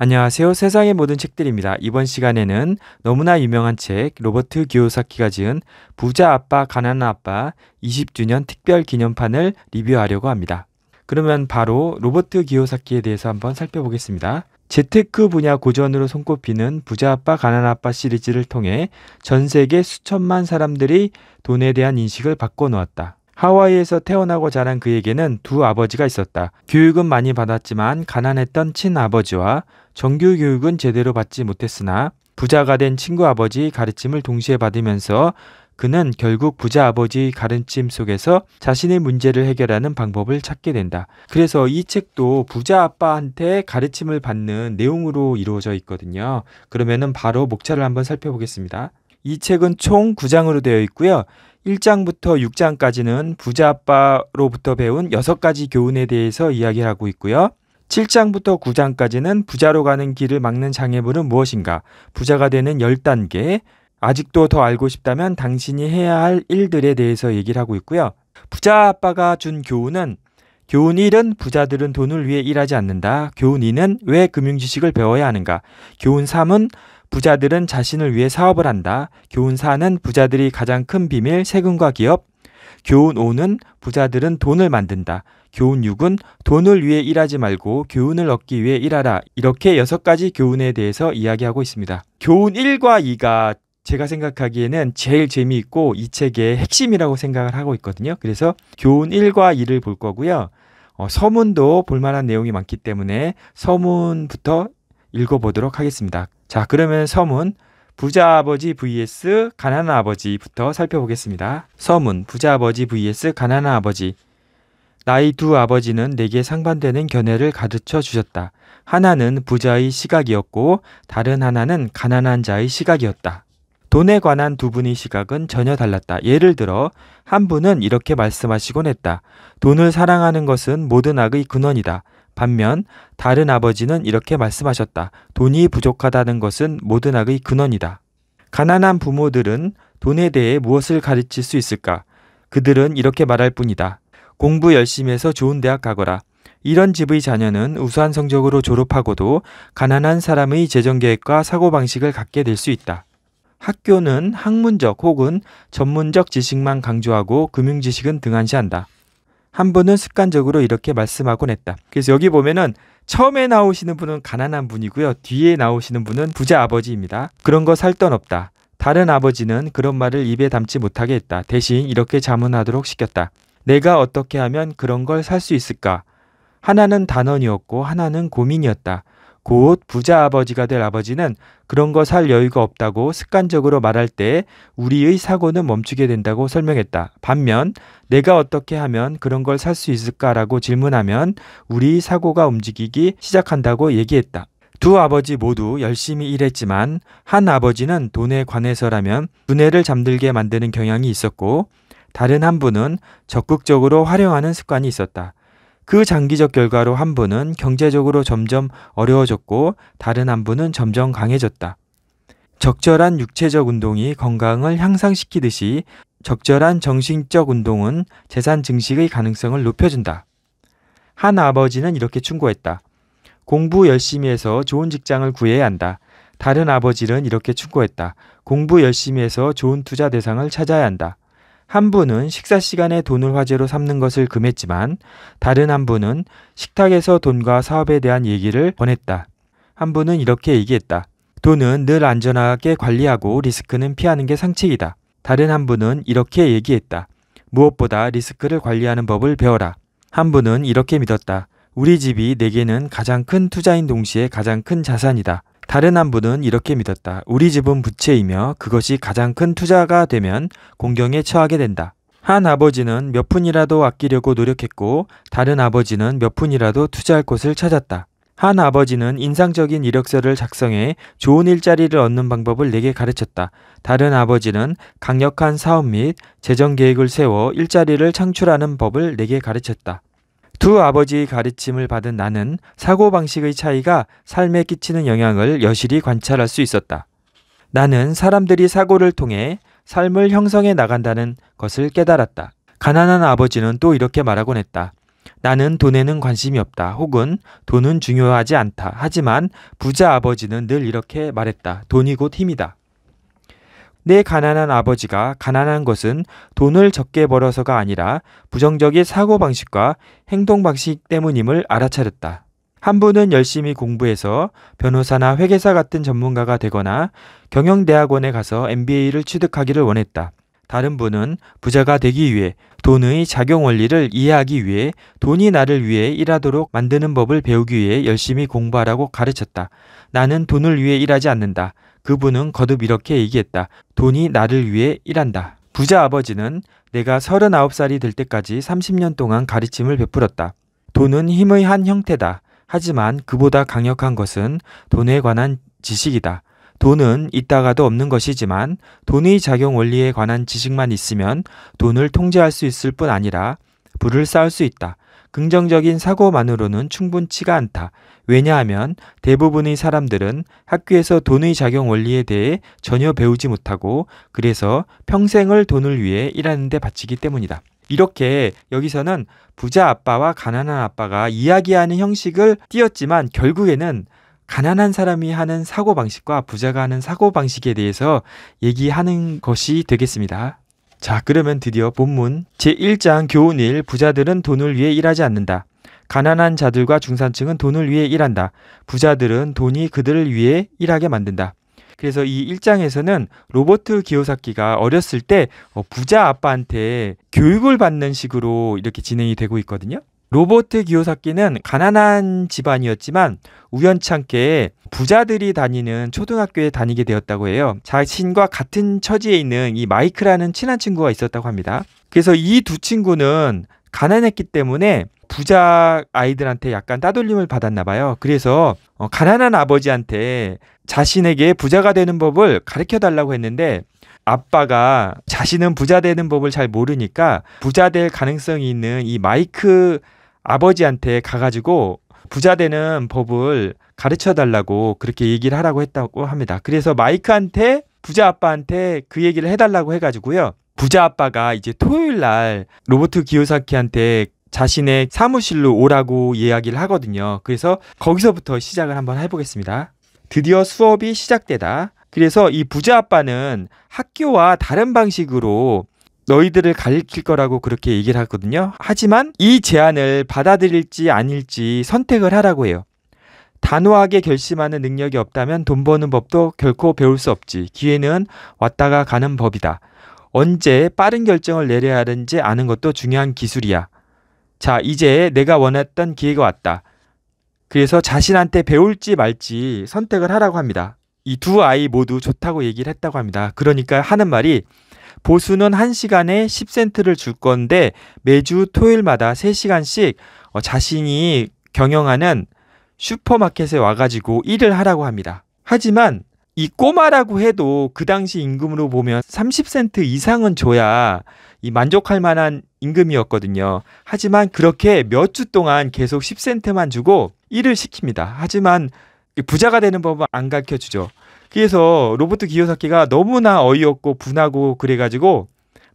안녕하세요. 세상의 모든 책들입니다. 이번 시간에는 너무나 유명한 책 로버트 기요사키가 지은 부자 아빠 가난한 아빠 20주년 특별 기념판을 리뷰하려고 합니다. 그러면 바로 로버트 기요사키에 대해서 한번 살펴보겠습니다. 재테크 분야 고전으로 손꼽히는 부자 아빠 가난한 아빠 시리즈를 통해 전 세계 수천만 사람들이 돈에 대한 인식을 바꿔 놓았다. 하와이에서 태어나고 자란 그에게는 두 아버지가 있었다. 교육은 많이 받았지만 가난했던 친아버지와 정규 교육은 제대로 받지 못했으나 부자가 된 친구 아버지 가르침을 동시에 받으면서 그는 결국 부자 아버지 가르침 속에서 자신의 문제를 해결하는 방법을 찾게 된다. 그래서 이 책도 부자 아빠한테 가르침을 받는 내용으로 이루어져 있거든요. 그러면은 바로 목차를 한번 살펴보겠습니다. 이 책은 총 9장으로 되어 있고요. 1장부터 6장까지는 부자 아빠로부터 배운 6가지 교훈에 대해서 이야기를 하고 있고요. 7장부터 9장까지는 부자로 가는 길을 막는 장애물은 무엇인가? 부자가 되는 10단계. 아직도 더 알고 싶다면 당신이 해야 할 일들에 대해서 얘기를 하고 있고요. 부자 아빠가 준 교훈은 교훈 1은 부자들은 돈을 위해 일하지 않는다. 교훈 2는 왜 금융 지식을 배워야 하는가? 교훈 3은 부자들은 자신을 위해 사업을 한다. 교훈 4는 부자들이 가장 큰 비밀 세금과 기업, 교훈 5는 부자들은 돈을 만든다. 교훈 6은 돈을 위해 일하지 말고 교훈을 얻기 위해 일하라. 이렇게 여섯 가지 교훈에 대해서 이야기하고 있습니다. 교훈 1과 2가 제가 생각하기에는 제일 재미있고 이 책의 핵심이라고 생각을 하고 있거든요. 그래서 교훈 1과 2를 볼 거고요. 어, 서문도 볼만한 내용이 많기 때문에 서문부터 읽어보도록 하겠습니다. 자, 그러면 서문 부자 아버지 vs 가난한 아버지부터 살펴보겠습니다. 서문 부자 아버지 vs 가난한 아버지 나의 두 아버지는 내게 상반되는 견해를 가르쳐 주셨다. 하나는 부자의 시각이었고 다른 하나는 가난한 자의 시각이었다. 돈에 관한 두 분의 시각은 전혀 달랐다. 예를 들어 한 분은 이렇게 말씀하시곤 했다. 돈을 사랑하는 것은 모든 악의 근원이다. 반면 다른 아버지는 이렇게 말씀하셨다. 돈이 부족하다는 것은 모든 악의 근원이다. 가난한 부모들은 돈에 대해 무엇을 가르칠 수 있을까? 그들은 이렇게 말할 뿐이다. 공부 열심히 해서 좋은 대학 가거라. 이런 집의 자녀는 우수한 성적으로 졸업하고도 가난한 사람의 재정 계획과 사고방식을 갖게 될 수 있다. 학교는 학문적 혹은 전문적 지식만 강조하고 금융 지식은 등한시한다. 한 분은 습관적으로 이렇게 말씀하곤 했다. 그래서 여기 보면은 처음에 나오시는 분은 가난한 분이고요. 뒤에 나오시는 분은 부자 아버지입니다. 그런 거 살 돈 없다. 다른 아버지는 그런 말을 입에 담지 못하게 했다. 대신 이렇게 자문하도록 시켰다. 내가 어떻게 하면 그런 걸 살 수 있을까? 하나는 단언이었고 하나는 고민이었다. 곧 부자 아버지가 될 아버지는 그런 거 살 여유가 없다고 습관적으로 말할 때 우리의 사고는 멈추게 된다고 설명했다. 반면 내가 어떻게 하면 그런 걸 살 수 있을까라고 질문하면 우리 사고가 움직이기 시작한다고 얘기했다. 두 아버지 모두 열심히 일했지만 한 아버지는 돈에 관해서라면 두뇌를 잠들게 만드는 경향이 있었고 다른 한 분은 적극적으로 활용하는 습관이 있었다. 그 장기적 결과로 한 분은 경제적으로 점점 어려워졌고 다른 한 분은 점점 강해졌다. 적절한 육체적 운동이 건강을 향상시키듯이 적절한 정신적 운동은 재산 증식의 가능성을 높여준다. 한 아버지는 이렇게 충고했다. 공부 열심히 해서 좋은 직장을 구해야 한다. 다른 아버지는 이렇게 충고했다. 공부 열심히 해서 좋은 투자 대상을 찾아야 한다. 한 분은 식사 시간에 돈을 화제로 삼는 것을 금했지만 다른 한 분은 식탁에서 돈과 사업에 대한 얘기를 권했다. 한 분은 이렇게 얘기했다. 돈은 늘 안전하게 관리하고 리스크는 피하는 게 상책이다. 다른 한 분은 이렇게 얘기했다. 무엇보다 리스크를 관리하는 법을 배워라. 한 분은 이렇게 믿었다. 우리 집이 내게는 가장 큰 투자인 동시에 가장 큰 자산이다. 다른 한 분은 이렇게 믿었다. 우리 집은 부채이며 그것이 가장 큰 투자가 되면 공경에 처하게 된다. 한 아버지는 몇 푼이라도 아끼려고 노력했고 다른 아버지는 몇 푼이라도 투자할 곳을 찾았다. 한 아버지는 인상적인 이력서를 작성해 좋은 일자리를 얻는 방법을 내게 가르쳤다. 다른 아버지는 강력한 사업 및 재정 계획을 세워 일자리를 창출하는 법을 내게 가르쳤다. 두 아버지의 가르침을 받은 나는 사고방식의 차이가 삶에 끼치는 영향을 여실히 관찰할 수 있었다. 나는 사람들이 사고를 통해 삶을 형성해 나간다는 것을 깨달았다. 가난한 아버지는 또 이렇게 말하곤 했다. 나는 돈에는 관심이 없다. 혹은 돈은 중요하지 않다. 하지만 부자 아버지는 늘 이렇게 말했다. 돈이 곧 힘이다. 내 가난한 아버지가 가난한 것은 돈을 적게 벌어서가 아니라 부정적인 사고방식과 행동방식 때문임을 알아차렸다. 한 분은 열심히 공부해서 변호사나 회계사 같은 전문가가 되거나 경영대학원에 가서 MBA를 취득하기를 원했다. 다른 분은 부자가 되기 위해 돈의 작용 원리를 이해하기 위해 돈이 나를 위해 일하도록 만드는 법을 배우기 위해 열심히 공부하라고 가르쳤다. 나는 돈을 위해 일하지 않는다. 그분은 거듭 이렇게 얘기했다. 돈이 나를 위해 일한다. 부자 아버지는 내가 39살이 될 때까지 30년 동안 가르침을 베풀었다. 돈은 힘의 한 형태다. 하지만 그보다 강력한 것은 돈에 관한 지식이다. 돈은 있다가도 없는 것이지만 돈의 작용 원리에 관한 지식만 있으면 돈을 통제할 수 있을 뿐 아니라 부를 쌓을 수 있다. 긍정적인 사고만으로는 충분치가 않다. 왜냐하면 대부분의 사람들은 학교에서 돈의 작용 원리에 대해 전혀 배우지 못하고 그래서 평생을 돈을 위해 일하는 데 바치기 때문이다. 이렇게 여기서는 부자 아빠와 가난한 아빠가 이야기하는 형식을 띄었지만 결국에는 가난한 사람이 하는 사고방식과 부자가 하는 사고방식에 대해서 얘기하는 것이 되겠습니다. 자, 그러면 드디어 본문 제1장 교훈 1 부자들은 돈을 위해 일하지 않는다. 가난한 자들과 중산층은 돈을 위해 일한다. 부자들은 돈이 그들을 위해 일하게 만든다. 그래서 이 1장에서는 로버트 기요사키가 어렸을 때 어, 부자 아빠한테 교육을 받는 식으로 이렇게 진행이 되고 있거든요. 로버트 기요사키는 가난한 집안이었지만 우연찮게 부자들이 다니는 초등학교에 다니게 되었다고 해요. 자신과 같은 처지에 있는 이 마이크라는 친한 친구가 있었다고 합니다. 그래서 이 두 친구는 가난했기 때문에 부자 아이들한테 약간 따돌림을 받았나 봐요. 그래서 어, 가난한 아버지한테 자신에게 부자가 되는 법을 가르쳐 달라고 했는데 아빠가 자신은 부자 되는 법을 잘 모르니까 부자 될 가능성이 있는 이 마이크 아버지한테 가가지고 부자 되는 법을 가르쳐 달라고 그렇게 얘기를 하라고 했다고 합니다. 그래서 마이크한테 부자 아빠한테 그 얘기를 해달라고 해가지고요. 부자 아빠가 이제 토요일 날 로버트 기요사키한테 자신의 사무실로 오라고 이야기를 하거든요. 그래서 거기서부터 시작을 한번 해보겠습니다. 드디어 수업이 시작되다. 그래서 이 부자 아빠는 학교와 다른 방식으로 너희들을 가리킬 거라고 그렇게 얘기를 하거든요. 하지만 이 제안을 받아들일지 아닐지 선택을 하라고 해요. 단호하게 결심하는 능력이 없다면 돈 버는 법도 결코 배울 수 없지. 기회는 왔다가 가는 법이다. 언제 빠른 결정을 내려야 하는지 아는 것도 중요한 기술이야. 자, 이제 내가 원했던 기회가 왔다. 그래서 자신한테 배울지 말지 선택을 하라고 합니다. 이 두 아이 모두 좋다고 얘기를 했다고 합니다. 그러니까 하는 말이 보수는 1시간에 10센트를 줄 건데 매주 토요일마다 3시간씩 어, 자신이 경영하는 슈퍼마켓에 와가지고 일을 하라고 합니다. 하지만 이 꼬마라고 해도 그 당시 임금으로 보면 30센트 이상은 줘야 이 만족할 만한 임금이었거든요. 하지만 그렇게 몇 주 동안 계속 10센트만 주고 일을 시킵니다. 하지만 그 부자가 되는 법은 안 가르쳐 주죠. 그래서 로보트 기요사키가 너무나 어이없고 분하고 그래가지고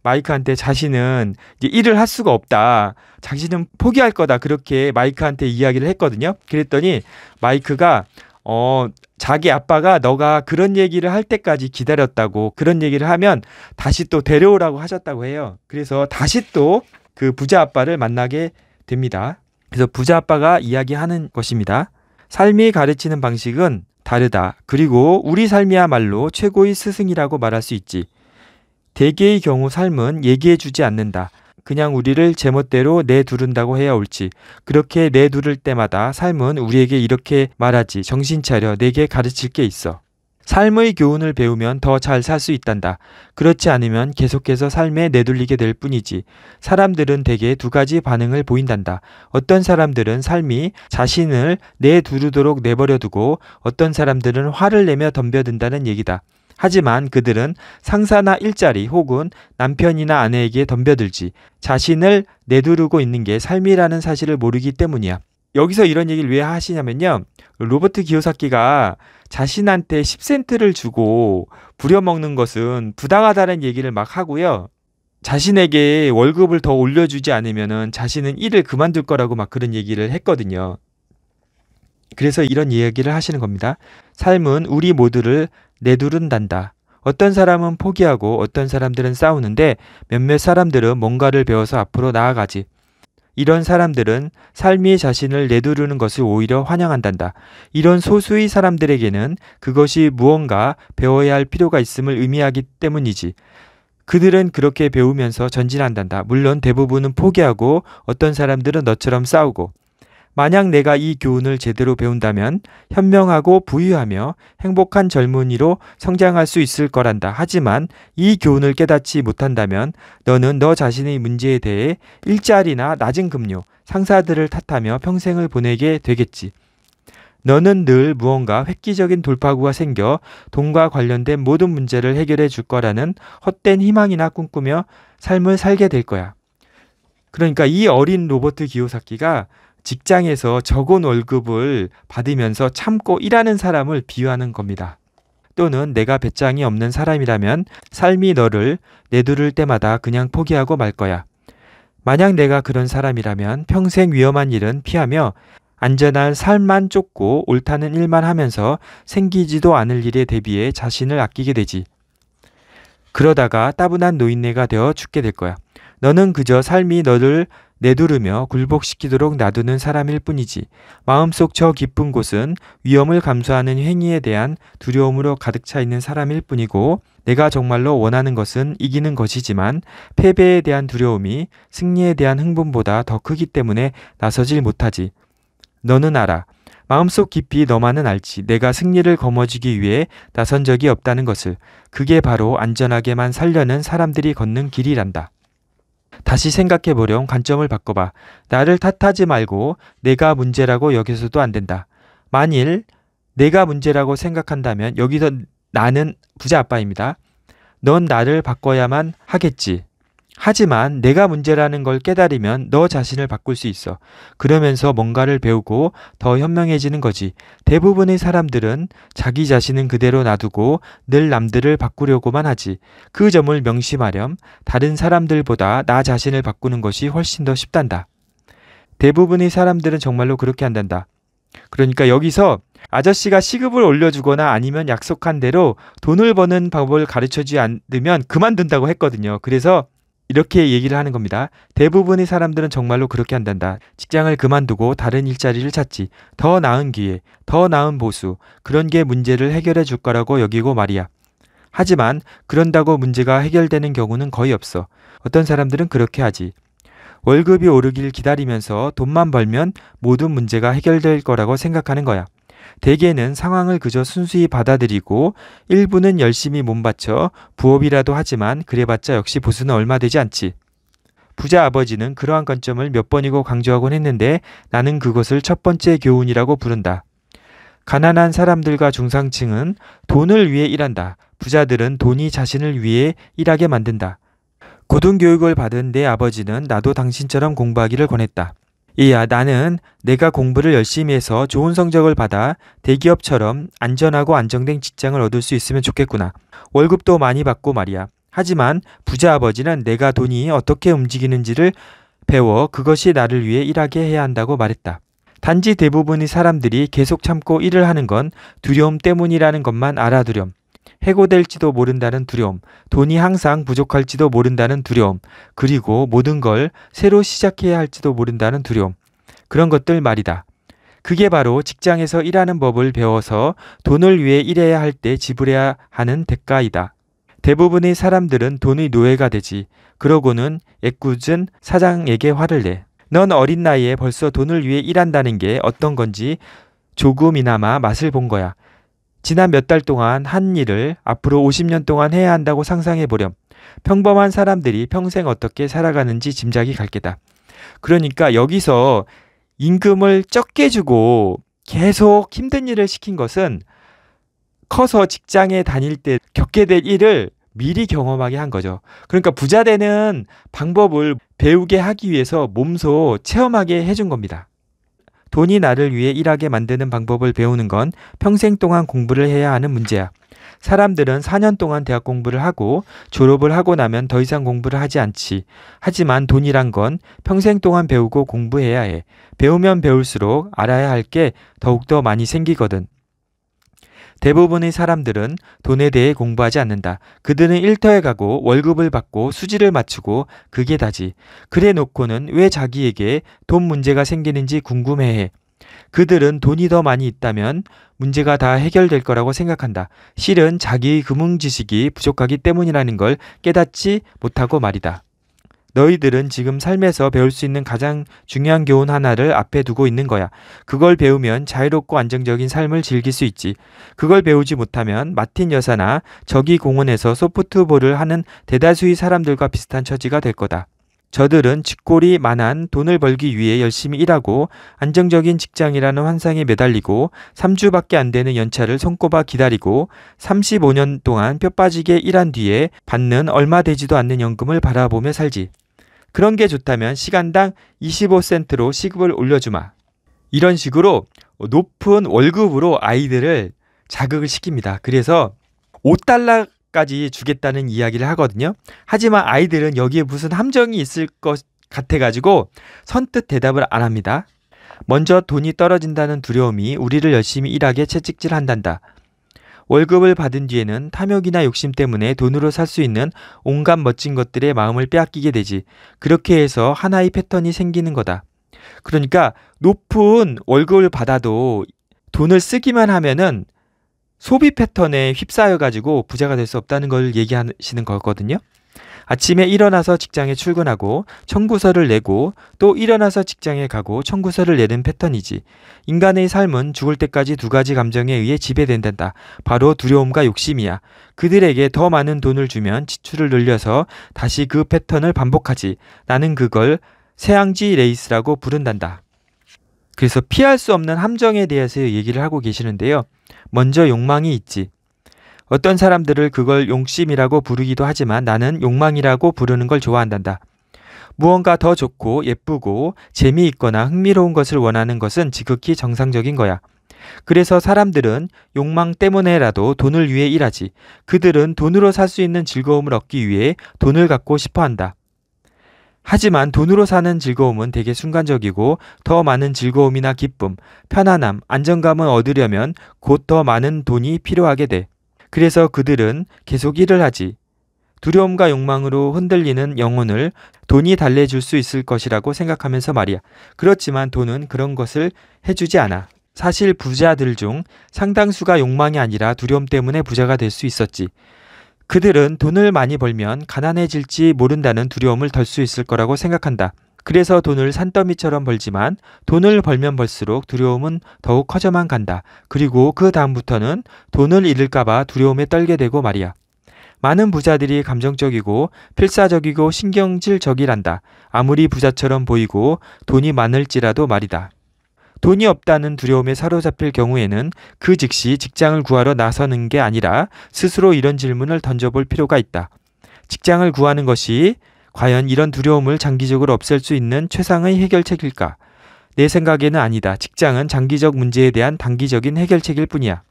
마이크한테 자신은 이제 일을 할 수가 없다. 자신은 포기할 거다. 그렇게 마이크한테 이야기를 했거든요. 그랬더니 마이크가 어, 자기 아빠가 너가 그런 얘기를 할 때까지 기다렸다고 그런 얘기를 하면 다시 또 데려오라고 하셨다고 해요. 그래서 다시 또 그 부자 아빠를 만나게 됩니다. 그래서 부자 아빠가 이야기하는 것입니다. 삶이 가르치는 방식은 다르다. 그리고 우리 삶이야말로 최고의 스승이라고 말할 수 있지. 대개의 경우 삶은 얘기해주지 않는다. 그냥 우리를 제멋대로 내두른다고 해야 옳지. 그렇게 내두를 때마다 삶은 우리에게 이렇게 말하지. 정신 차려. 내게 가르칠 게 있어. 삶의 교훈을 배우면 더 잘 살 수 있단다. 그렇지 않으면 계속해서 삶에 내둘리게 될 뿐이지. 사람들은 대개 두 가지 반응을 보인단다. 어떤 사람들은 삶이 자신을 내두르도록 내버려두고 어떤 사람들은 화를 내며 덤벼든다는 얘기다. 하지만 그들은 상사나 일자리 혹은 남편이나 아내에게 덤벼들지 자신을 내두르고 있는 게 삶이라는 사실을 모르기 때문이야. 여기서 이런 얘기를 왜 하시냐면요. 로버트 기요사키가 자신한테 10센트를 주고 부려먹는 것은 부당하다는 얘기를 막 하고요. 자신에게 월급을 더 올려주지 않으면 자신은 일을 그만둘 거라고 막 그런 얘기를 했거든요. 그래서 이런 이야기를 하시는 겁니다. 삶은 우리 모두를 내두른단다. 어떤 사람은 포기하고 어떤 사람들은 싸우는데 몇몇 사람들은 뭔가를 배워서 앞으로 나아가지. 이런 사람들은 삶이 자신을 내두르는 것을 오히려 환영한단다. 이런 소수의 사람들에게는 그것이 무언가 배워야 할 필요가 있음을 의미하기 때문이지. 그들은 그렇게 배우면서 전진한단다. 물론 대부분은 포기하고 어떤 사람들은 너처럼 싸우고 만약 내가 이 교훈을 제대로 배운다면 현명하고 부유하며 행복한 젊은이로 성장할 수 있을 거란다. 하지만 이 교훈을 깨닫지 못한다면 너는 너 자신의 문제에 대해 일자리나 낮은 급료, 상사들을 탓하며 평생을 보내게 되겠지. 너는 늘 무언가 획기적인 돌파구가 생겨 돈과 관련된 모든 문제를 해결해 줄 거라는 헛된 희망이나 꿈꾸며 삶을 살게 될 거야. 그러니까 이 어린 로버트 기요사키가 직장에서 적은 월급을 받으면서 참고 일하는 사람을 비유하는 겁니다. 또는 내가 배짱이 없는 사람이라면 삶이 너를 내두를 때마다 그냥 포기하고 말 거야. 만약 내가 그런 사람이라면 평생 위험한 일은 피하며 안전한 삶만 쫓고 옳다는 일만 하면서 생기지도 않을 일에 대비해 자신을 아끼게 되지. 그러다가 따분한 노인네가 되어 죽게 될 거야. 너는 그저 삶이 너를 내두르며 굴복시키도록 놔두는 사람일 뿐이지 마음속 저 깊은 곳은 위험을 감수하는 행위에 대한 두려움으로 가득 차 있는 사람일 뿐이고 내가 정말로 원하는 것은 이기는 것이지만 패배에 대한 두려움이 승리에 대한 흥분보다 더 크기 때문에 나서질 못하지. 너는 알아. 마음속 깊이 너만은 알지 내가 승리를 거머쥐기 위해 나선 적이 없다는 것을 그게 바로 안전하게만 살려는 사람들이 걷는 길이란다. 다시 생각해 보렴 관점을 바꿔봐. 나를 탓하지 말고 내가 문제라고 여기서도 안 된다. 만일 내가 문제라고 생각한다면 여기서 나는 부자 아빠입니다. 넌 나를 바꿔야만 하겠지. 하지만 내가 문제라는 걸 깨달으면 너 자신을 바꿀 수 있어. 그러면서 뭔가를 배우고 더 현명해지는 거지. 대부분의 사람들은 자기 자신은 그대로 놔두고 늘 남들을 바꾸려고만 하지. 그 점을 명심하렴 다른 사람들보다 나 자신을 바꾸는 것이 훨씬 더 쉽단다. 대부분의 사람들은 정말로 그렇게 한단다. 그러니까 여기서 아저씨가 시급을 올려주거나 아니면 약속한 대로 돈을 버는 방법을 가르쳐주지 않으면 그만둔다고 했거든요. 그래서 이렇게 얘기를 하는 겁니다. 대부분의 사람들은 정말로 그렇게 한단다. 직장을 그만두고 다른 일자리를 찾지. 더 나은 기회, 더 나은 보수. 그런 게 문제를 해결해 줄 거라고 여기고 말이야. 하지만 그런다고 문제가 해결되는 경우는 거의 없어. 어떤 사람들은 그렇게 하지. 월급이 오르길 기다리면서 돈만 벌면 모든 문제가 해결될 거라고 생각하는 거야. 대개는 상황을 그저 순수히 받아들이고 일부는 열심히 몸바쳐 부업이라도 하지만 그래봤자 역시 보수는 얼마 되지 않지. 부자 아버지는 그러한 관점을 몇 번이고 강조하곤 했는데 나는 그것을 첫 번째 교훈이라고 부른다. 가난한 사람들과 중상층은 돈을 위해 일한다. 부자들은 돈이 자신을 위해 일하게 만든다. 고등교육을 받은 내 아버지는 나도 당신처럼 공부하기를 권했다. 이야 나는 내가 공부를 열심히 해서 좋은 성적을 받아 대기업처럼 안전하고 안정된 직장을 얻을 수 있으면 좋겠구나. 월급도 많이 받고 말이야. 하지만 부자 아버지는 내가 돈이 어떻게 움직이는지를 배워 그것이 나를 위해 일하게 해야 한다고 말했다. 단지 대부분의 사람들이 계속 참고 일을 하는 건 두려움 때문이라는 것만 알아두렴. 해고될지도 모른다는 두려움, 돈이 항상 부족할지도 모른다는 두려움, 그리고 모든 걸 새로 시작해야 할지도 모른다는 두려움. 그런 것들 말이다. 그게 바로 직장에서 일하는 법을 배워서 돈을 위해 일해야 할 때 지불해야 하는 대가이다. 대부분의 사람들은 돈의 노예가 되지. 그러고는 애꿎은 사장에게 화를 내. 넌 어린 나이에 벌써 돈을 위해 일한다는 게 어떤 건지 조금이나마 맛을 본 거야. 지난 몇 달 동안 한 일을 앞으로 50년 동안 해야 한다고 상상해 보렴. 평범한 사람들이 평생 어떻게 살아가는지 짐작이 갈 게다. 그러니까 여기서 임금을 적게 주고 계속 힘든 일을 시킨 것은 커서 직장에 다닐 때 겪게 될 일을 미리 경험하게 한 거죠. 그러니까 부자 되는 방법을 배우게 하기 위해서 몸소 체험하게 해준 겁니다. 돈이 나를 위해 일하게 만드는 방법을 배우는 건 평생 동안 공부를 해야 하는 문제야. 사람들은 4년 동안 대학 공부를 하고 졸업을 하고 나면 더 이상 공부를 하지 않지. 하지만 돈이란 건 평생 동안 배우고 공부해야 해. 배우면 배울수록 알아야 할 게 더욱더 많이 생기거든. 대부분의 사람들은 돈에 대해 공부하지 않는다. 그들은 일터에 가고 월급을 받고 수지를 맞추고 그게 다지. 그래 놓고는 왜 자기에게 돈 문제가 생기는지 궁금해해. 그들은 돈이 더 많이 있다면 문제가 다 해결될 거라고 생각한다. 실은 자기의 금융 지식이 부족하기 때문이라는 걸 깨닫지 못하고 말이다. 너희들은 지금 삶에서 배울 수 있는 가장 중요한 교훈 하나를 앞에 두고 있는 거야. 그걸 배우면 자유롭고 안정적인 삶을 즐길 수 있지. 그걸 배우지 못하면 마틴 여사나 저기 공원에서 소프트볼을 하는 대다수의 사람들과 비슷한 처지가 될 거다. 저들은 직골이 만한 돈을 벌기 위해 열심히 일하고 안정적인 직장이라는 환상에 매달리고 3주밖에 안 되는 연차를 손꼽아 기다리고 35년 동안 뼈 빠지게 일한 뒤에 받는 얼마 되지도 않는 연금을 바라보며 살지. 그런 게 좋다면 시간당 25센트로 시급을 올려주마. 이런 식으로 높은 월급으로 아이들을 자극을 시킵니다. 그래서 5달러 까지 주겠다는 이야기를 하거든요. 하지만 아이들은 여기에 무슨 함정이 있을 것 같아가지고 선뜻 대답을 안 합니다. 먼저 돈이 떨어진다는 두려움이 우리를 열심히 일하게 채찍질 한단다. 월급을 받은 뒤에는 탐욕이나 욕심 때문에 돈으로 살 수 있는 온갖 멋진 것들의 마음을 빼앗기게 되지. 그렇게 해서 하나의 패턴이 생기는 거다. 그러니까 높은 월급을 받아도 돈을 쓰기만 하면은 소비 패턴에 휩싸여 가지고 부자가 될 수 없다는 걸 얘기하시는 거거든요. 아침에 일어나서 직장에 출근하고 청구서를 내고 또 일어나서 직장에 가고 청구서를 내는 패턴이지. 인간의 삶은 죽을 때까지 두 가지 감정에 의해 지배된단다. 바로 두려움과 욕심이야. 그들에게 더 많은 돈을 주면 지출을 늘려서 다시 그 패턴을 반복하지. 나는 그걸 세양지 레이스라고 부른단다. 그래서 피할 수 없는 함정에 대해서 얘기를 하고 계시는데요. 먼저 욕망이 있지. 어떤 사람들을 그걸 욕심이라고 부르기도 하지만 나는 욕망이라고 부르는 걸 좋아한단다. 무언가 더 좋고 예쁘고 재미있거나 흥미로운 것을 원하는 것은 지극히 정상적인 거야. 그래서 사람들은 욕망 때문에라도 돈을 위해 일하지. 그들은 돈으로 살 수 있는 즐거움을 얻기 위해 돈을 갖고 싶어 한다. 하지만 돈으로 사는 즐거움은 되게 순간적이고 더 많은 즐거움이나 기쁨, 편안함, 안정감을 얻으려면 곧 더 많은 돈이 필요하게 돼. 그래서 그들은 계속 일을 하지. 두려움과 욕망으로 흔들리는 영혼을 돈이 달래줄 수 있을 것이라고 생각하면서 말이야. 그렇지만 돈은 그런 것을 해주지 않아. 사실 부자들 중 상당수가 욕망이 아니라 두려움 때문에 부자가 될 수 있었지. 그들은 돈을 많이 벌면 가난해질지 모른다는 두려움을 덜 수 있을 거라고 생각한다. 그래서 돈을 산더미처럼 벌지만 돈을 벌면 벌수록 두려움은 더욱 커져만 간다. 그리고 그 다음부터는 돈을 잃을까봐 두려움에 떨게 되고 말이야. 많은 부자들이 감정적이고 필사적이고 신경질적이란다. 아무리 부자처럼 보이고 돈이 많을지라도 말이다. 돈이 없다는 두려움에 사로잡힐 경우에는 그 즉시 직장을 구하러 나서는 게 아니라 스스로 이런 질문을 던져볼 필요가 있다. 직장을 구하는 것이 과연 이런 두려움을 장기적으로 없앨 수 있는 최상의 해결책일까? 내 생각에는 아니다. 직장은 장기적 문제에 대한 단기적인 해결책일 뿐이야.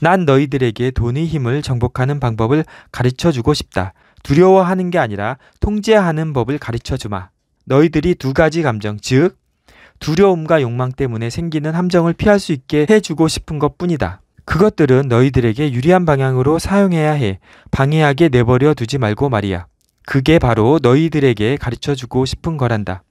난 너희들에게 돈의 힘을 정복하는 방법을 가르쳐 주고 싶다. 두려워하는 게 아니라 통제하는 법을 가르쳐 주마. 너희들이 두 가지 감정, 즉, 두려움과 욕망 때문에 생기는 함정을 피할 수 있게 해주고 싶은 것 뿐이다. 그것들은 너희들에게 유리한 방향으로 사용해야 해. 방해하게 내버려 두지 말고 말이야. 그게 바로 너희들에게 가르쳐 주고 싶은 거란다.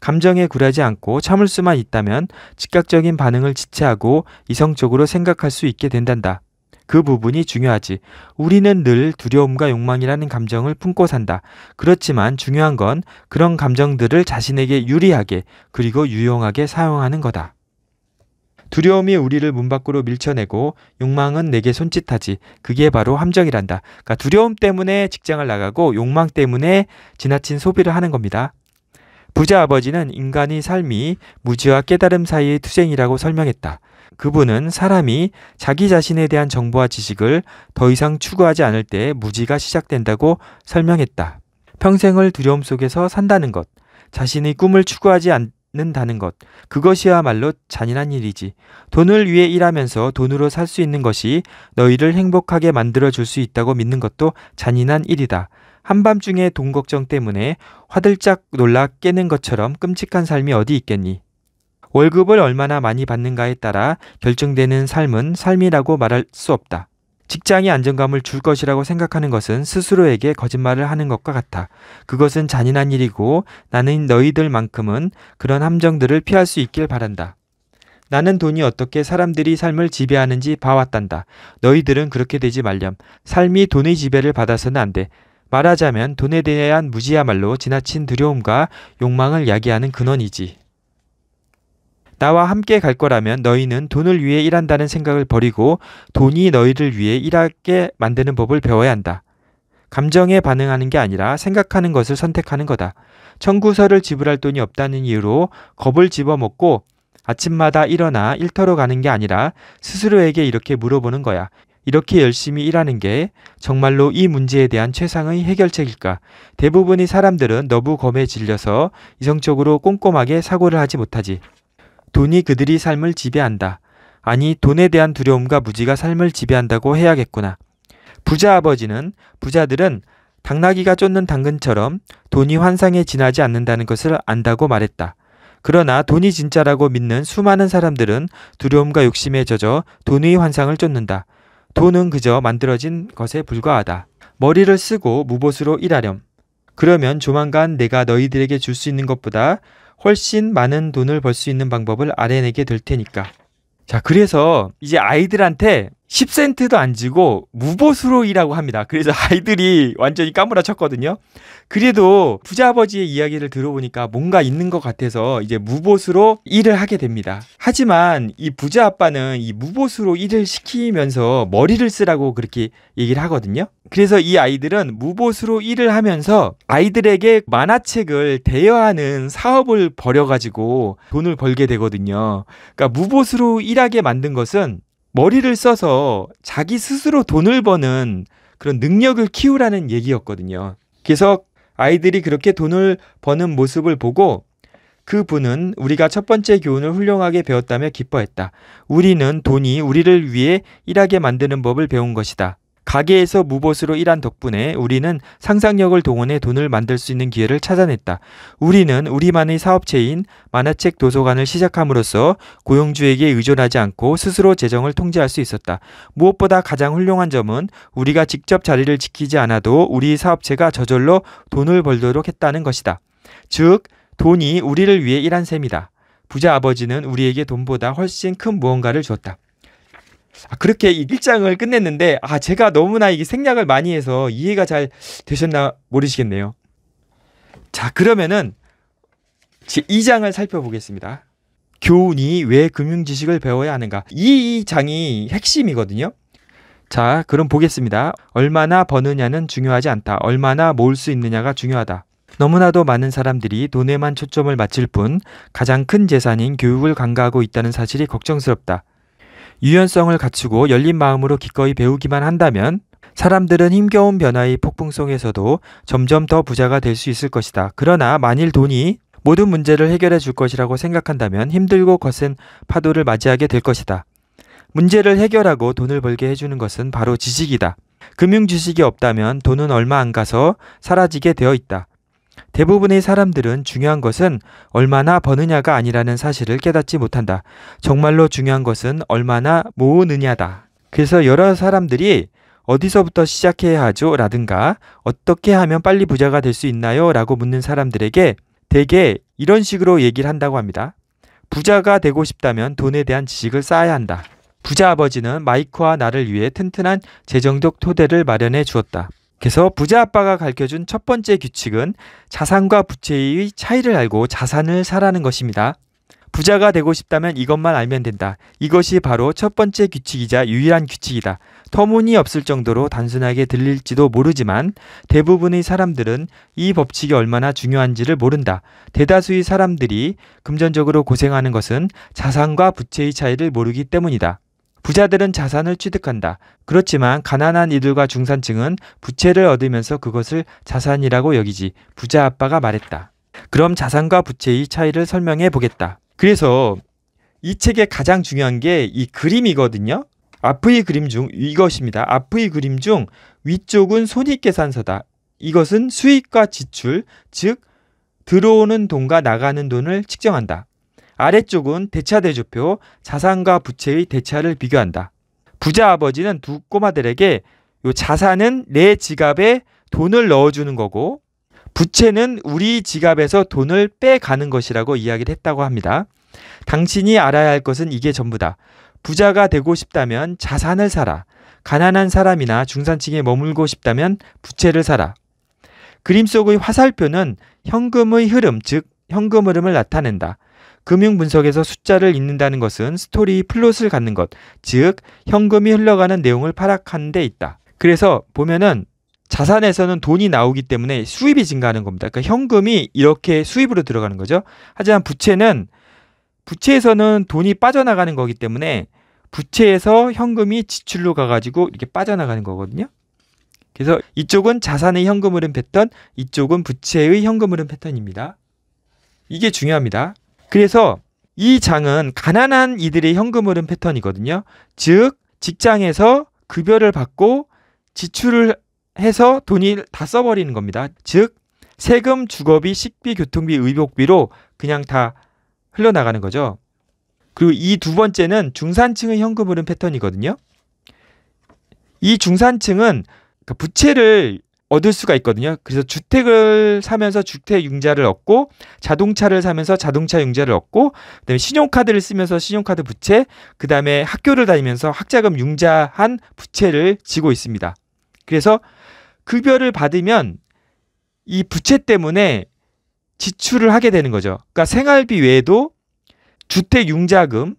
감정에 굴하지 않고 참을 수만 있다면 즉각적인 반응을 지체하고 이성적으로 생각할 수 있게 된단다. 그 부분이 중요하지. 우리는 늘 두려움과 욕망이라는 감정을 품고 산다. 그렇지만 중요한 건 그런 감정들을 자신에게 유리하게 그리고 유용하게 사용하는 거다. 두려움이 우리를 문 밖으로 밀쳐내고 욕망은 내게 손짓하지. 그게 바로 함정이란다. 그러니까 두려움 때문에 직장을 나가고 욕망 때문에 지나친 소비를 하는 겁니다. 부자 아버지는 인간의 삶이 무지와 깨달음 사이의 투쟁이라고 설명했다. 그분은 사람이 자기 자신에 대한 정보와 지식을 더 이상 추구하지 않을 때 무지가 시작된다고 설명했다. 평생을 두려움 속에서 산다는 것, 자신의 꿈을 추구하지 않, 는다는 것. 그것이야말로 잔인한 일이지. 돈을 위해 일하면서 돈으로 살 수 있는 것이 너희를 행복하게 만들어 줄 수 있다고 믿는 것도 잔인한 일이다. 한밤중에 돈 걱정 때문에 화들짝 놀라 깨는 것처럼 끔찍한 삶이 어디 있겠니? 월급을 얼마나 많이 받는가에 따라 결정되는 삶은 삶이라고 말할 수 없다. 직장이 안정감을 줄 것이라고 생각하는 것은 스스로에게 거짓말을 하는 것과 같아. 그것은 잔인한 일이고 나는 너희들만큼은 그런 함정들을 피할 수 있길 바란다. 나는 돈이 어떻게 사람들이 삶을 지배하는지 봐왔단다. 너희들은 그렇게 되지 말렴. 삶이 돈의 지배를 받아서는 안 돼. 말하자면 돈에 대한 무지야말로 지나친 두려움과 욕망을 야기하는 근원이지. 나와 함께 갈 거라면 너희는 돈을 위해 일한다는 생각을 버리고 돈이 너희를 위해 일하게 만드는 법을 배워야 한다. 감정에 반응하는 게 아니라 생각하는 것을 선택하는 거다. 청구서를 지불할 돈이 없다는 이유로 겁을 집어먹고 아침마다 일어나 일터로 가는 게 아니라 스스로에게 이렇게 물어보는 거야. 이렇게 열심히 일하는 게 정말로 이 문제에 대한 최상의 해결책일까? 대부분의 사람들은 너무 검에 질려서 이성적으로 꼼꼼하게 사고를 하지 못하지. 돈이 그들이 삶을 지배한다. 아니, 돈에 대한 두려움과 무지가 삶을 지배한다고 해야겠구나. 부자 아버지는 부자들은 당나귀가 쫓는 당근처럼 돈이 환상에 지나지 않는다는 것을 안다고 말했다. 그러나 돈이 진짜라고 믿는 수많은 사람들은 두려움과 욕심에 젖어 돈의 환상을 쫓는다. 돈은 그저 만들어진 것에 불과하다. 머리를 쓰고 무보수로 일하렴. 그러면 조만간 내가 너희들에게 줄 수 있는 것보다 훨씬 많은 돈을 벌 수 있는 방법을 아랜에게들 테니까. 자, 그래서 이제 아이들한테 10센트도 안 지고 무보수로 일하고 합니다. 그래서 아이들이 완전히 까무라쳤거든요. 그래도 부자 아버지의 이야기를 들어보니까 뭔가 있는 것 같아서 이제 무보수로 일을 하게 됩니다. 하지만 이 부자 아빠는 이 무보수로 일을 시키면서 머리를 쓰라고 그렇게 얘기를 하거든요. 그래서 이 아이들은 무보수로 일을 하면서 아이들에게 만화책을 대여하는 사업을 벌여가지고 돈을 벌게 되거든요. 그러니까 무보수로 일하게 만든 것은 머리를 써서 자기 스스로 돈을 버는 그런 능력을 키우라는 얘기였거든요. 그래서 아이들이 그렇게 돈을 버는 모습을 보고 그 분은 우리가 첫 번째 교훈을 훌륭하게 배웠다며 기뻐했다. 우리는 돈이 우리를 위해 일하게 만드는 법을 배운 것이다. 가게에서 무보수로 일한 덕분에 우리는 상상력을 동원해 돈을 만들 수 있는 기회를 찾아냈다. 우리는 우리만의 사업체인 만화책 도서관을 시작함으로써 고용주에게 의존하지 않고 스스로 재정을 통제할 수 있었다. 무엇보다 가장 훌륭한 점은 우리가 직접 자리를 지키지 않아도 우리 사업체가 저절로 돈을 벌도록 했다는 것이다. 즉, 돈이 우리를 위해 일한 셈이다. 부자 아버지는 우리에게 돈보다 훨씬 큰 무언가를 줬다 아, 그렇게 이 1장을 끝냈는데 아 제가 너무나 이게 생략을 많이 해서 이해가 잘 되셨나 모르시겠네요. 자 그러면은 제 2장을 살펴보겠습니다. 교훈이 왜 금융 지식을 배워야 하는가? 이 장이 핵심이거든요. 자, 그럼 보겠습니다. 얼마나 버느냐는 중요하지 않다. 얼마나 모을 수 있느냐가 중요하다. 너무나도 많은 사람들이 돈에만 초점을 맞출 뿐 가장 큰 재산인 교육을 간과하고 있다는 사실이 걱정스럽다. 유연성을 갖추고 열린 마음으로 기꺼이 배우기만 한다면 사람들은 힘겨운 변화의 폭풍 속에서도 점점 더 부자가 될 수 있을 것이다. 그러나 만일 돈이 모든 문제를 해결해 줄 것이라고 생각한다면 힘들고 거센 파도를 맞이하게 될 것이다. 문제를 해결하고 돈을 벌게 해주는 것은 바로 지식이다. 금융 지식이 없다면 돈은 얼마 안 가서 사라지게 되어 있다. 대부분의 사람들은 중요한 것은 얼마나 버느냐가 아니라는 사실을 깨닫지 못한다. 정말로 중요한 것은 얼마나 모으느냐다. 그래서 여러 사람들이 어디서부터 시작해야 하죠? 라든가 어떻게 하면 빨리 부자가 될 수 있나요? 라고 묻는 사람들에게 대개 이런 식으로 얘기를 한다고 합니다. 부자가 되고 싶다면 돈에 대한 지식을 쌓아야 한다. 부자 아버지는 마이크와 나를 위해 튼튼한 재정적 토대를 마련해 주었다. 그래서 부자 아빠가 가르쳐준 첫 번째 규칙은 자산과 부채의 차이를 알고 자산을 사라는 것입니다. 부자가 되고 싶다면 이것만 알면 된다. 이것이 바로 첫 번째 규칙이자 유일한 규칙이다. 터무니없을 정도로 단순하게 들릴지도 모르지만 대부분의 사람들은 이 법칙이 얼마나 중요한지를 모른다. 대다수의 사람들이 금전적으로 고생하는 것은 자산과 부채의 차이를 모르기 때문이다. 부자들은 자산을 취득한다. 그렇지만 가난한 이들과 중산층은 부채를 얻으면서 그것을 자산이라고 여기지. 부자 아빠가 말했다. 그럼 자산과 부채의 차이를 설명해 보겠다. 그래서 이 책의 가장 중요한 게 이 그림이거든요. 앞의 그림 중 이것입니다. 앞의 그림 중 위쪽은 손익계산서다. 이것은 수익과 지출, 즉 들어오는 돈과 나가는 돈을 측정한다. 아래쪽은 대차 대조표, 자산과 부채의 대차를 비교한다. 부자 아버지는 두 꼬마들에게 요 자산은 내 지갑에 돈을 넣어주는 거고 부채는 우리 지갑에서 돈을 빼가는 것이라고 이야기를 했다고 합니다. 당신이 알아야 할 것은 이게 전부다. 부자가 되고 싶다면 자산을 사라. 가난한 사람이나 중산층에 머물고 싶다면 부채를 사라. 그림 속의 화살표는 현금의 흐름, 즉 현금 흐름을 나타낸다. 금융 분석에서 숫자를 읽는다는 것은 스토리 플롯을 갖는 것, 즉 현금이 흘러가는 내용을 파악하는 데 있다. 그래서 보면은 자산에서는 돈이 나오기 때문에 수입이 증가하는 겁니다. 그러니까 현금이 이렇게 수입으로 들어가는 거죠. 하지만 부채는 부채에서는 돈이 빠져나가는 거기 때문에 부채에서 현금이 지출로 가가지고 이렇게 빠져나가는 거거든요. 그래서 이쪽은 자산의 현금 흐름 패턴, 이쪽은 부채의 현금 흐름 패턴입니다. 이게 중요합니다. 그래서 이 장은 가난한 이들의 현금 흐름 패턴이거든요. 즉 직장에서 급여를 받고 지출을 해서 돈이 다 써버리는 겁니다. 즉 세금, 주거비, 식비, 교통비, 의복비로 그냥 다 흘러나가는 거죠. 그리고 이 두 번째는 중산층의 현금 흐름 패턴이거든요. 이 중산층은 그 부채를 얻을 수가 있거든요. 그래서 주택을 사면서 주택 융자를 얻고 자동차를 사면서 자동차 융자를 얻고 그다음에 신용카드를 쓰면서 신용카드 부채, 그다음에 학교를 다니면서 학자금 융자한 부채를 지고 있습니다. 그래서 급여를 받으면 이 부채 때문에 지출을 하게 되는 거죠. 그러니까 생활비 외에도 주택 융자금,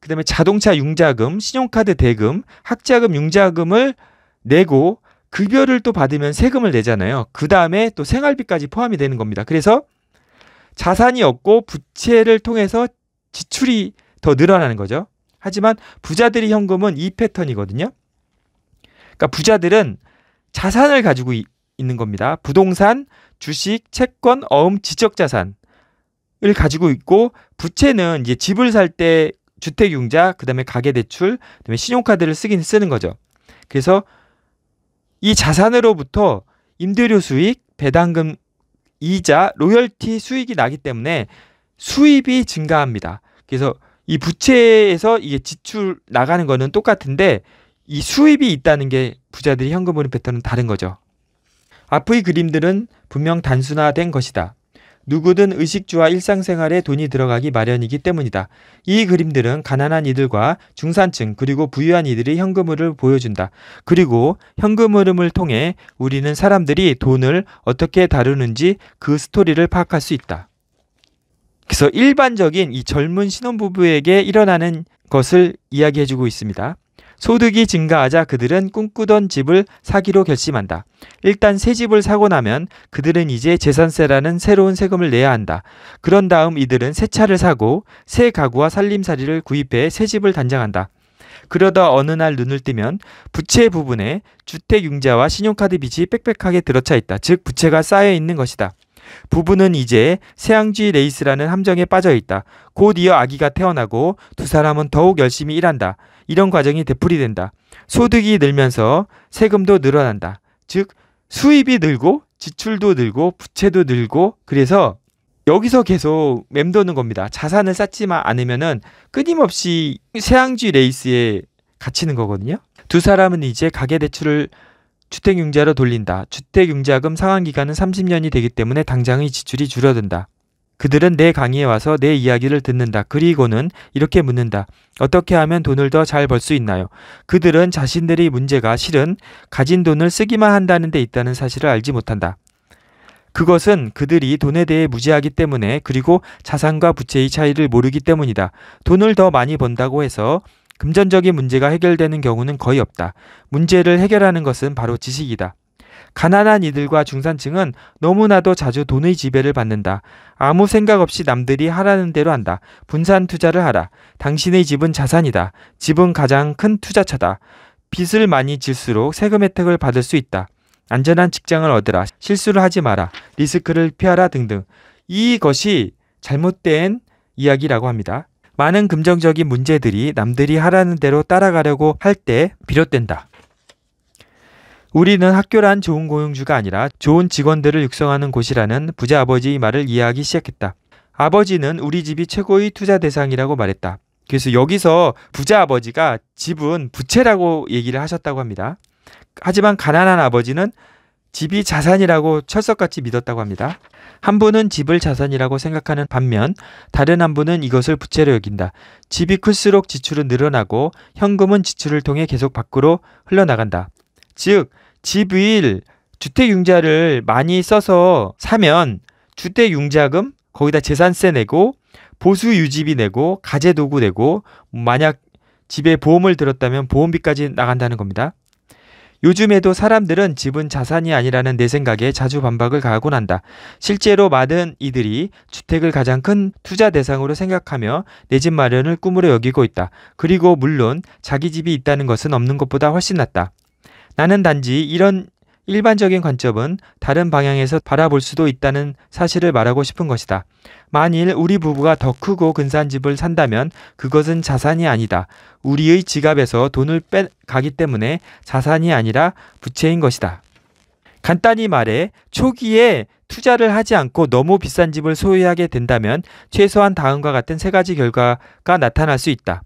그다음에 자동차 융자금, 신용카드 대금, 학자금 융자금을 내고 급여를 또 받으면 세금을 내잖아요. 그 다음에 또 생활비까지 포함이 되는 겁니다. 그래서 자산이 없고 부채를 통해서 지출이 더 늘어나는 거죠. 하지만 부자들의 현금은 이 패턴이거든요. 그러니까 부자들은 자산을 가지고 이, 있는 겁니다. 부동산, 주식, 채권, 어음, 지적 자산을 가지고 있고 부채는 이제 집을 살 때 주택 융자, 그다음에 가계 대출, 그다음에 신용카드를 쓰긴 쓰는 거죠. 그래서 이 자산으로부터 임대료 수익, 배당금, 이자, 로열티 수익이 나기 때문에 수입이 증가합니다. 그래서 이 부채에서 이게 지출 나가는 거는 똑같은데 이 수입이 있다는 게 부자들이 현금 흐름 패턴은 다른 거죠. 앞의 그림들은 분명 단순화된 것이다. 누구든 의식주와 일상생활에 돈이 들어가기 마련이기 때문이다. 이 그림들은 가난한 이들과 중산층 그리고 부유한 이들의 현금흐름을 보여준다. 그리고 현금흐름을 통해 우리는 사람들이 돈을 어떻게 다루는지 그 스토리를 파악할 수 있다. 그래서 일반적인 이 젊은 신혼부부에게 일어나는 것을 이야기해주고 있습니다. 소득이 증가하자 그들은 꿈꾸던 집을 사기로 결심한다. 일단 새 집을 사고 나면 그들은 이제 재산세라는 새로운 세금을 내야 한다. 그런 다음 이들은 새 차를 사고 새 가구와 살림살이를 구입해 새 집을 단장한다. 그러다 어느 날 눈을 뜨면 부채 부분에 주택융자와 신용카드 빚이 빽빽하게 들어차 있다. 즉 부채가 쌓여 있는 것이다. 부부는 이제 세양쥐 레이스라는 함정에 빠져 있다. 곧 이어 아기가 태어나고 두 사람은 더욱 열심히 일한다. 이런 과정이 되풀이된다. 소득이 늘면서 세금도 늘어난다. 즉 수입이 늘고 지출도 늘고 부채도 늘고 그래서 여기서 계속 맴도는 겁니다. 자산을 쌓지만 않으면은 끊임없이 세항지 레이스에 갇히는 거거든요. 두 사람은 이제 가계 대출을 주택융자로 돌린다. 주택융자금 상환기간은 30년이 되기 때문에 당장의 지출이 줄어든다. 그들은 내 강의에 와서 내 이야기를 듣는다. 그리고는 이렇게 묻는다. 어떻게 하면 돈을 더 잘 벌 수 있나요? 그들은 자신들의 문제가 실은 가진 돈을 쓰기만 한다는 데 있다는 사실을 알지 못한다. 그것은 그들이 돈에 대해 무지하기 때문에 그리고 자산과 부채의 차이를 모르기 때문이다. 돈을 더 많이 번다고 해서 금전적인 문제가 해결되는 경우는 거의 없다. 문제를 해결하는 것은 바로 지식이다. 가난한 이들과 중산층은 너무나도 자주 돈의 지배를 받는다. 아무 생각 없이 남들이 하라는 대로 한다. 분산 투자를 하라. 당신의 집은 자산이다. 집은 가장 큰 투자처다. 빚을 많이 질수록 세금 혜택을 받을 수 있다. 안전한 직장을 얻으라. 실수를 하지 마라. 리스크를 피하라 등등. 이것이 잘못된 이야기라고 합니다. 많은 긍정적인 문제들이 남들이 하라는 대로 따라가려고 할 때 비롯된다. 우리는 학교란 좋은 고용주가 아니라 좋은 직원들을 육성하는 곳이라는 부자 아버지의 말을 이해하기 시작했다. 아버지는 우리 집이 최고의 투자 대상이라고 말했다. 그래서 여기서 부자 아버지가 집은 부채라고 얘기를 하셨다고 합니다. 하지만 가난한 아버지는 집이 자산이라고 철석같이 믿었다고 합니다. 한 분은 집을 자산이라고 생각하는 반면 다른 한 분은 이것을 부채로 여긴다. 집이 클수록 지출은 늘어나고 현금은 지출을 통해 계속 밖으로 흘러나간다. 즉 집을 주택융자를 많이 써서 사면 주택융자금 거기다 재산세 내고 보수 유지비 내고 가재 도구 내고 만약 집에 보험을 들었다면 보험비까지 나간다는 겁니다. 요즘에도 사람들은 집은 자산이 아니라는 내 생각에 자주 반박을 가하곤 한다. 실제로 많은 이들이 주택을 가장 큰 투자 대상으로 생각하며 내 집 마련을 꿈으로 여기고 있다. 그리고 물론 자기 집이 있다는 것은 없는 것보다 훨씬 낫다. 나는 단지 이런 일반적인 관점은 다른 방향에서 바라볼 수도 있다는 사실을 말하고 싶은 것이다. 만일 우리 부부가 더 크고 근사한 집을 산다면 그것은 자산이 아니다. 우리의 지갑에서 돈을 빼가기 때문에 자산이 아니라 부채인 것이다. 간단히 말해 초기에 투자를 하지 않고 너무 비싼 집을 소유하게 된다면 최소한 다음과 같은 세 가지 결과가 나타날 수 있다.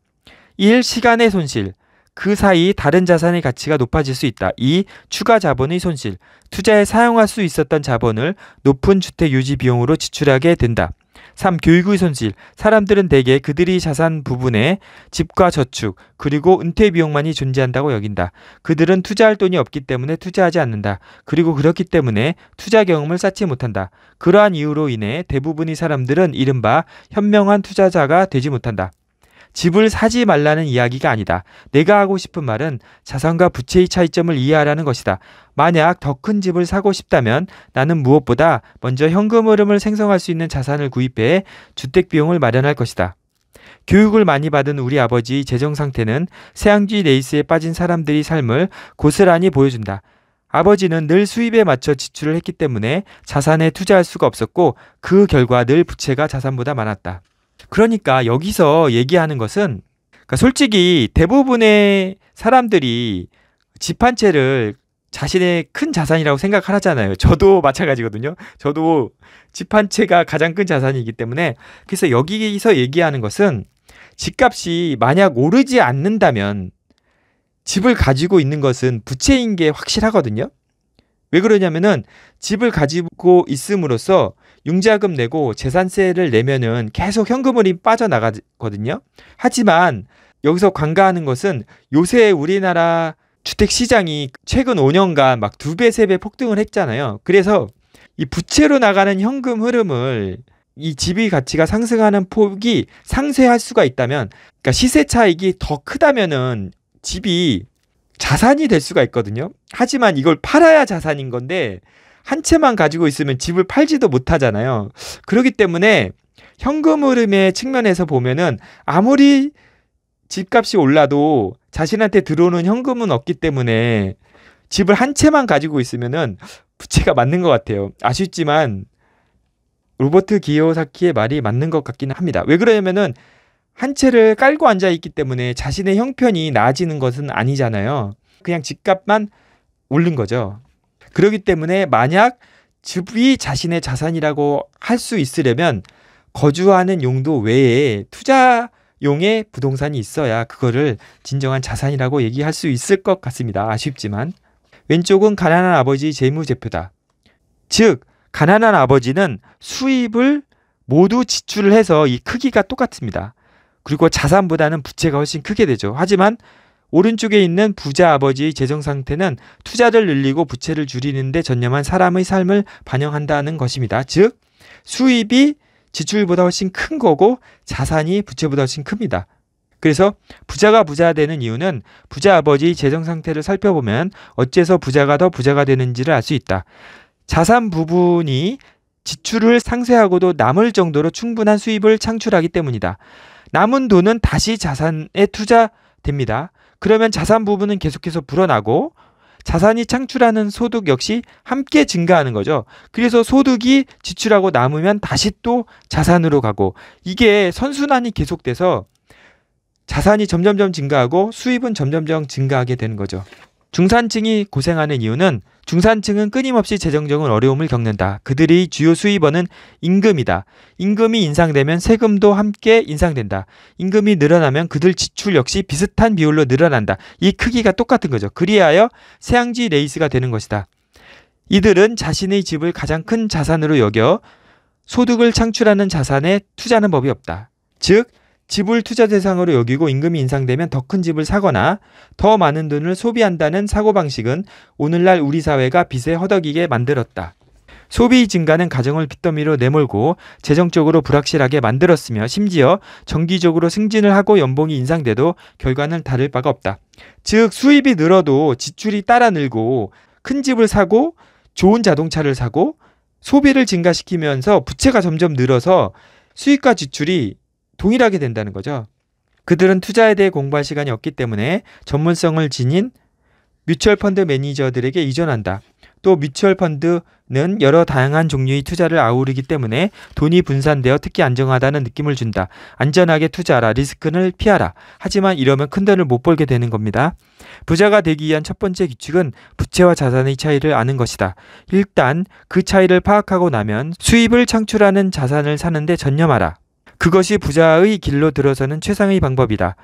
1. 시간의 손실. 그 사이 다른 자산의 가치가 높아질 수 있다. 이 추가 자본의 손실. 투자에 사용할 수 있었던 자본을 높은 주택 유지 비용으로 지출하게 된다. 3. 교육의 손실. 사람들은 대개 그들이 자산 부분에 집과 저축, 그리고 은퇴 비용만이 존재한다고 여긴다. 그들은 투자할 돈이 없기 때문에 투자하지 않는다. 그리고 그렇기 때문에 투자 경험을 쌓지 못한다. 그러한 이유로 인해 대부분의 사람들은 이른바 현명한 투자자가 되지 못한다. 집을 사지 말라는 이야기가 아니다. 내가 하고 싶은 말은 자산과 부채의 차이점을 이해하라는 것이다. 만약 더 큰 집을 사고 싶다면 나는 무엇보다 먼저 현금 흐름을 생성할 수 있는 자산을 구입해 주택 비용을 마련할 것이다. 교육을 많이 받은 우리 아버지의 재정 상태는 세양주의 레이스에 빠진 사람들이 삶을 고스란히 보여준다. 아버지는 늘 수입에 맞춰 지출을 했기 때문에 자산에 투자할 수가 없었고 그 결과 늘 부채가 자산보다 많았다. 그러니까 여기서 얘기하는 것은 그러니까 솔직히 대부분의 사람들이 집 한 채를 자신의 큰 자산이라고 생각하잖아요. 저도 마찬가지거든요. 저도 집 한 채가 가장 큰 자산이기 때문에 그래서 여기서 얘기하는 것은 집값이 만약 오르지 않는다면 집을 가지고 있는 것은 부채인 게 확실하거든요. 왜 그러냐면은 집을 가지고 있음으로써 융자금 내고 재산세를 내면은 계속 현금으이 빠져나가거든요. 하지만 여기서 관가하는 것은 요새 우리나라 주택 시장이 최근 5년간 막 두 배, 세 배 폭등을 했잖아요. 그래서 이 부채로 나가는 현금 흐름을 이 집의 가치가 상승하는 폭이 상쇄할 수가 있다면, 그러니까 시세 차익이 더 크다면은 집이 자산이 될 수가 있거든요. 하지만 이걸 팔아야 자산인 건데, 한 채만 가지고 있으면 집을 팔지도 못하잖아요. 그렇기 때문에 현금 흐름의 측면에서 보면은 아무리 집값이 올라도 자신한테 들어오는 현금은 없기 때문에 집을 한 채만 가지고 있으면은 부채가 맞는 것 같아요. 아쉽지만 로버트 기요사키의 말이 맞는 것 같기는 합니다. 왜 그러냐면은 한 채를 깔고 앉아 있기 때문에 자신의 형편이 나아지는 것은 아니잖아요. 그냥 집값만 오른 거죠. 그렇기 때문에 만약 집이 자신의 자산이라고 할 수 있으려면 거주하는 용도 외에 투자용의 부동산이 있어야 그거를 진정한 자산이라고 얘기할 수 있을 것 같습니다. 아쉽지만 왼쪽은 가난한 아버지 재무제표다. 즉 가난한 아버지는 수입을 모두 지출을 해서 이 크기가 똑같습니다. 그리고 자산보다는 부채가 훨씬 크게 되죠. 하지만 오른쪽에 있는 부자 아버지의 재정 상태는 투자를 늘리고 부채를 줄이는 데 전념한 사람의 삶을 반영한다는 것입니다. 즉 수입이 지출보다 훨씬 큰 거고 자산이 부채보다 훨씬 큽니다. 그래서 부자가 부자 되는 이유는 부자 아버지의 재정 상태를 살펴보면 어째서 부자가 더 부자가 되는지를 알 수 있다. 자산 부분이 지출을 상쇄하고도 남을 정도로 충분한 수입을 창출하기 때문이다. 남은 돈은 다시 자산에 투자됩니다. 그러면 자산 부분은 계속해서 불어나고 자산이 창출하는 소득 역시 함께 증가하는 거죠. 그래서 소득이 지출하고 남으면 다시 또 자산으로 가고 이게 선순환이 계속돼서 자산이 점점점 증가하고 수입은 점점점 증가하게 되는 거죠. 중산층이 고생하는 이유는 중산층은 끊임없이 재정적인 어려움을 겪는다. 그들의 주요 수입원은 임금이다. 임금이 인상되면 세금도 함께 인상된다. 임금이 늘어나면 그들 지출 역시 비슷한 비율로 늘어난다. 이 크기가 똑같은 거죠. 그리하여 세양지 레이스가 되는 것이다. 이들은 자신의 집을 가장 큰 자산으로 여겨 소득을 창출하는 자산에 투자하는 법이 없다. 즉, 집을 투자 대상으로 여기고 임금이 인상되면 더 큰 집을 사거나 더 많은 돈을 소비한다는 사고방식은 오늘날 우리 사회가 빚에 허덕이게 만들었다. 소비 증가는 가정을 빚더미로 내몰고 재정적으로 불확실하게 만들었으며 심지어 정기적으로 승진을 하고 연봉이 인상돼도 결과는 다를 바가 없다. 즉 수입이 늘어도 지출이 따라 늘고 큰 집을 사고 좋은 자동차를 사고 소비를 증가시키면서 부채가 점점 늘어서 수입과 지출이 동일하게 된다는 거죠. 그들은 투자에 대해 공부할 시간이 없기 때문에 전문성을 지닌 뮤추얼 펀드 매니저들에게 이전한다. 또 뮤추얼 펀드는 여러 다양한 종류의 투자를 아우르기 때문에 돈이 분산되어 특히 안정하다는 느낌을 준다. 안전하게 투자하라. 리스크를 피하라. 하지만 이러면 큰 돈을 못 벌게 되는 겁니다. 부자가 되기 위한 첫 번째 규칙은 부채와 자산의 차이를 아는 것이다. 일단 그 차이를 파악하고 나면 수입을 창출하는 자산을 사는데 전념하라. 그것이 부자의 길로 들어서는 최상의 방법이다.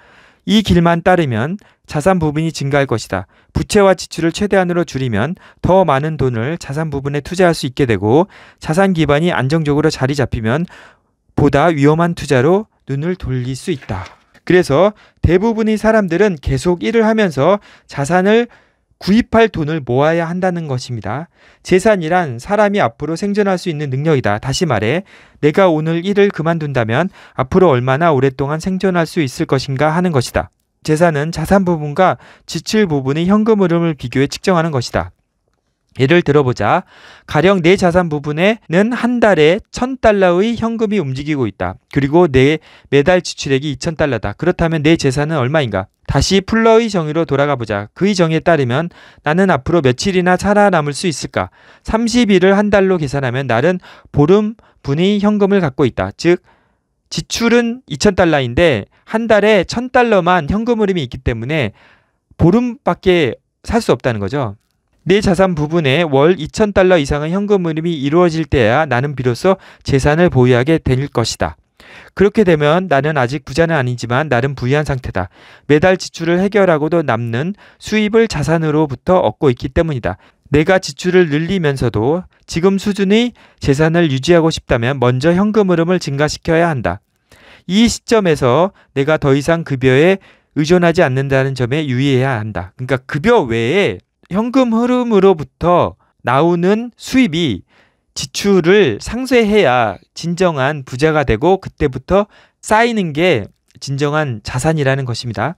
이 길만 따르면 자산 부분이 증가할 것이다. 부채와 지출을 최대한으로 줄이면 더 많은 돈을 자산 부분에 투자할 수 있게 되고 자산 기반이 안정적으로 자리 잡히면 보다 위험한 투자로 눈을 돌릴 수 있다. 그래서 대부분의 사람들은 계속 일을 하면서 자산을 구입할 돈을 모아야 한다는 것입니다. 재산이란 사람이 앞으로 생존할 수 있는 능력이다. 다시 말해, 내가 오늘 일을 그만둔다면 앞으로 얼마나 오랫동안 생존할 수 있을 것인가 하는 것이다. 재산은 자산 부분과 지출 부분의 현금 흐름을 비교해 측정하는 것이다. 예를 들어보자. 가령 내 자산 부분에는 한 달에 천달러의 현금이 움직이고 있다. 그리고 내 매달 지출액이 이천 달러다 그렇다면 내 재산은 얼마인가? 다시 플러의 정의로 돌아가 보자. 그의 정의에 따르면 나는 앞으로 며칠이나 살아남을 수 있을까? 삼십일을한 달로 계산하면 나는 보름 분의 현금을 갖고 있다. 즉 지출은 이천 달러인데한 달에 천달러만 현금 흐름이 있기 때문에 보름밖에 살 수 없다는 거죠. 내 자산 부분에 월 2,000달러 이상의 현금 흐름이 이루어질 때야 나는 비로소 재산을 보유하게 될 것이다. 그렇게 되면 나는 아직 부자는 아니지만 나름 부유한 상태다. 매달 지출을 해결하고도 남는 수입을 자산으로부터 얻고 있기 때문이다. 내가 지출을 늘리면서도 지금 수준의 재산을 유지하고 싶다면 먼저 현금 흐름을 증가시켜야 한다. 이 시점에서 내가 더 이상 급여에 의존하지 않는다는 점에 유의해야 한다. 그러니까 급여 외에 현금 흐름으로부터 나오는 수입이 지출을 상쇄해야 진정한 부자가 되고 그때부터 쌓이는 게 진정한 자산이라는 것입니다.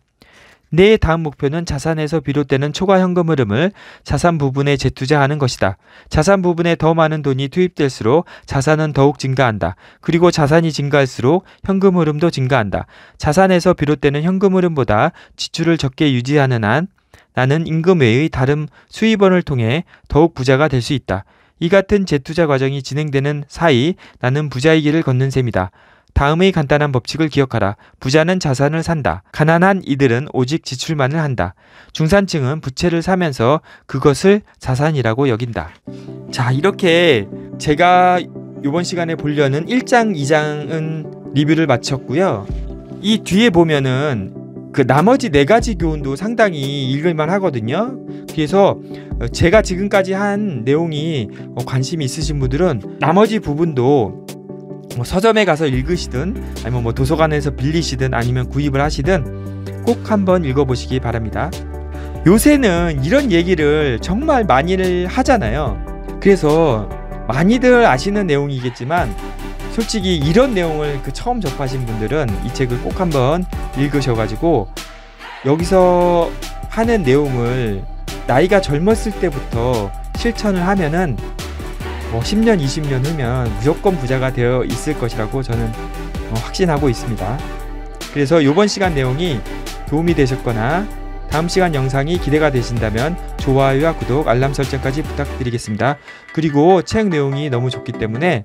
내 네, 다음 목표는 자산에서 비롯되는 초과 현금 흐름을 자산 부분에 재투자하는 것이다. 자산 부분에 더 많은 돈이 투입될수록 자산은 더욱 증가한다. 그리고 자산이 증가할수록 현금 흐름도 증가한다. 자산에서 비롯되는 현금 흐름보다 지출을 적게 유지하는 한 나는 임금 외의 다른 수입원을 통해 더욱 부자가 될 수 있다. 이 같은 재투자 과정이 진행되는 사이 나는 부자의 길을 걷는 셈이다. 다음의 간단한 법칙을 기억하라. 부자는 자산을 산다. 가난한 이들은 오직 지출만을 한다. 중산층은 부채를 사면서 그것을 자산이라고 여긴다. 자, 이렇게 제가 이번 시간에 보려는 1장, 2장은 리뷰를 마쳤고요. 이 뒤에 보면은 그 나머지 네 가지 교훈도 상당히 읽을만 하거든요. 그래서 어, 제가 지금까지 한 내용이 어, 관심이 있으신 분들은 나머지 부분도 뭐 서점에 가서 읽으시든 아니면 뭐 도서관에서 빌리시든 아니면 구입을 하시든 꼭 한번 읽어보시기 바랍니다. 요새는 이런 얘기를 정말 많이 하잖아요. 그래서 많이들 아시는 내용이겠지만 솔직히 이런 내용을 그 처음 접하신 분들은 이 책을 꼭 한번 읽으셔가지고 여기서 하는 내용을 나이가 젊었을 때부터 실천을 하면은 뭐 10년, 20년 후면 무조건 부자가 되어 있을 것이라고 저는 어, 확신하고 있습니다. 그래서 이번 시간 내용이 도움이 되셨거나 다음 시간 영상이 기대가 되신다면 좋아요와 구독, 알람 설정까지 부탁드리겠습니다. 그리고 책 내용이 너무 좋기 때문에